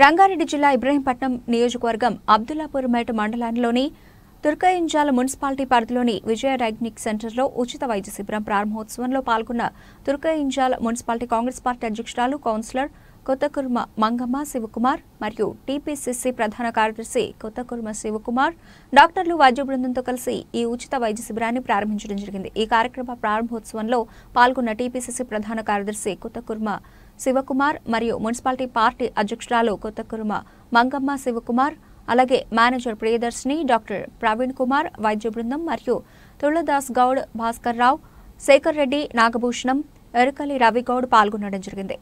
రంగారెడ్డి జిల్లా ఇబ్రహీంపట్నం నియోజకవర్గం మేట మండలంలోని తుర్కయంజాల మున్సిపాలిటీ పరిధిలోని విజయ డయాగ్నిక్ సెంటర్లో ఉచిత వైద్య శిబిరం ప్రారంభోత్సవంలో పాల్గొన్న తుర్కయంజాల మున్సిపాలిటీ కాంగ్రెస్ పార్టీ అధ్యక్షురాలు కౌన్సిలర్ కొత్తకుర్మ మంగమ్మ శివకుమార్ మరియు టీపీసీసీ ప్రధాన కార్యదర్శి కొత్తకుర్మ శివకుమార్ డాక్టర్లు వైద్య బృందంతో కలిసి ఈ ఉచిత వైద్య శిబిరాన్ని ప్రారంభించడం జరిగింది ఈ కార్యక్రమ ప్రారంభోత్సవంలో పాల్గొన్న టీపీసీసీ ప్రధాన కార్యదర్శి కొత్తకుర్మ శివకుమార్ మరియు మున్సిపాలిటీ పార్టీ అధ్యక్షురాలు కొత్తకురుమ మంగమ్మ శివకుమార్ అలాగే మేనేజర్ ప్రియదర్శిని డాక్టర్ ప్రవీణ్ కుమార్ వైద్య బృందం మరియు తుళ్లదాస్ గౌడ్ భాస్కర్ రావు శేఖర్ రెడ్డి నాగభూషణం ఎరకలి రవిగౌడ్ పాల్గొనడం జరిగింది